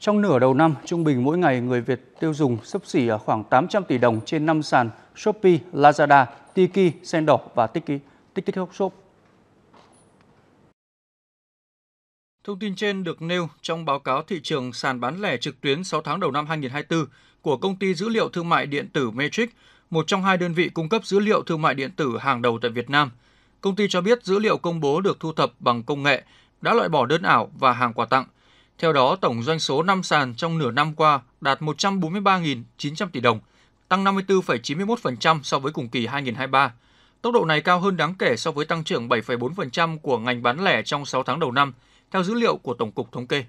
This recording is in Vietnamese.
Trong nửa đầu năm, trung bình mỗi ngày người Việt tiêu dùng sấp xỉ khoảng 800 tỷ đồng trên 5 sàn Shopee, Lazada, Tiki, Sen và Tiki, TikTok Shop. Thông tin trên được nêu trong báo cáo thị trường sàn bán lẻ trực tuyến 6 tháng đầu năm 2024 của công ty dữ liệu thương mại điện tử Matrix, một trong hai đơn vị cung cấp dữ liệu thương mại điện tử hàng đầu tại Việt Nam. Công ty cho biết dữ liệu công bố được thu thập bằng công nghệ đã loại bỏ đơn ảo và hàng quà tặng, theo đó, tổng doanh số năm sàn trong nửa năm qua đạt 143.900 tỷ đồng, tăng 54,91% so với cùng kỳ 2023. Tốc độ này cao hơn đáng kể so với tăng trưởng 7,4% của ngành bán lẻ trong 6 tháng đầu năm, theo dữ liệu của Tổng cục Thống kê.